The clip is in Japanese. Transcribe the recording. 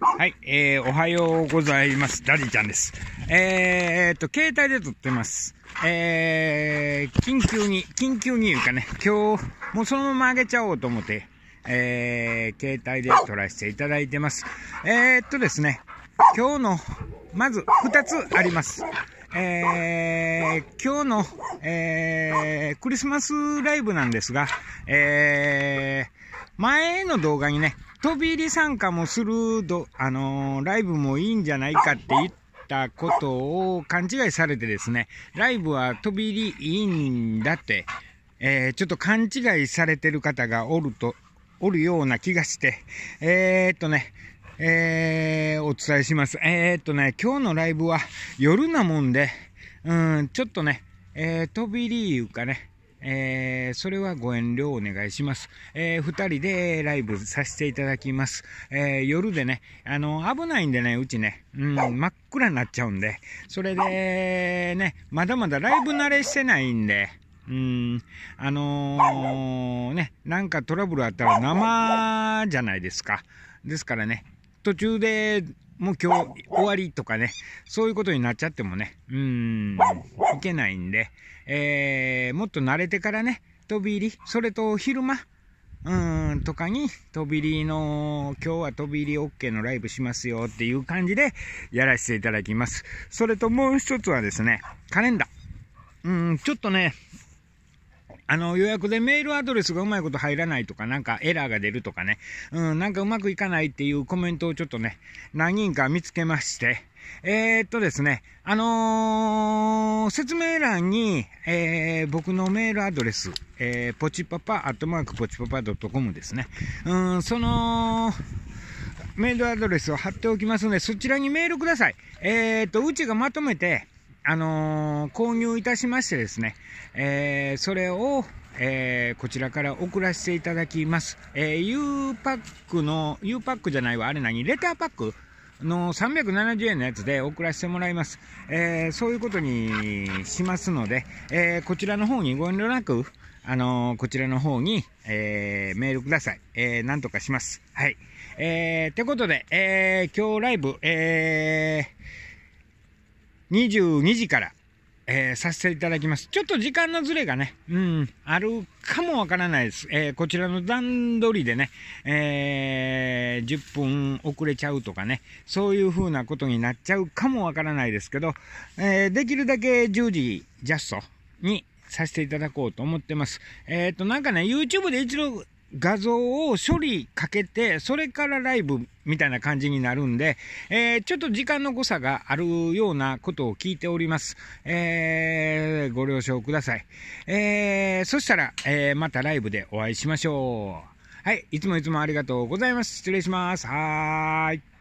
はい、えー、おはようございます。ダディちゃんです。えー、っと、携帯で撮ってます。えー、緊急に、緊急に言うかね、今日、もうそのまま上げちゃおうと思って、えー、携帯で撮らせていただいてます。えー、っとですね、今日の、まず2つあります。えー、今日の、えー、クリスマスライブなんですが、えー、前の動画にね、飛び入り参加もするど、あのー、ライブもいいんじゃないかって言ったことを勘違いされてですね、ライブは飛び入りいいんだって、えー、ちょっと勘違いされてる方がおると、おるような気がして、えー、っとね、えー、お伝えします。えー、っとね、今日のライブは夜なもんで、うん、ちょっとね、えー、飛び入りいうかね、えー、それはご遠慮お願いします。えー、2人でライブさせていただきます。えー、夜でね、あの、危ないんでね、うちね、うん、真っ暗になっちゃうんで、それで、ね、まだまだライブ慣れしてないんで、うん、あのー、ね、なんかトラブルあったら生じゃないですか。ですからね、途中でもう今日終わりとかね、そういうことになっちゃってもね、うん、いけないんで、えー、もっと慣れてからね、飛び入り、それと昼間、うんとかに、飛び入りの、今日は飛び入り OK のライブしますよっていう感じでやらせていただきます。それともう一つはですね、カレンダー。うん、ちょっとね、あの、予約でメールアドレスがうまいこと入らないとか、なんかエラーが出るとかね、うん、なんかうまくいかないっていうコメントをちょっとね、何人か見つけまして、えー、っとですね、あのー、説明欄に、えー、僕のメールアドレス、えー、ポチパパ、アットマークポチパパ .com ですね。うん、その、メールアドレスを貼っておきますので、そちらにメールください。えー、と、うちがまとめて、あのー、購入いたしましてですね、えー、それを、えー、こちらから送らせていただきます。えー、U パックの、U パックじゃないわ、あれ何レターパックの370円のやつで送らせてもらいます。えー、そういうことにしますので、えー、こちらの方にご遠慮なく、あのー、こちらの方に、えメールください。えー、なんとかします。はい。えー、てことで、え今日ライブ、えー、22時から、えー、させていただきます。ちょっと時間のずれがね、うん、あるかもわからないです。えー、こちらの段取りでね、えー、10分遅れちゃうとかね、そういう風なことになっちゃうかもわからないですけど、えできるだけ10時ジャストにさせていただこうと思ってます。えっ、と、なんかね、YouTube で一度画像を処理かけて、それからライブみたいな感じになるんで、えー、ちょっと時間の誤差があるようなことを聞いております。えー、ご了承ください。えー、そしたら、えー、またライブでお会いしましょう。はい、いつもいつもありがとうございます。失礼します。はーい。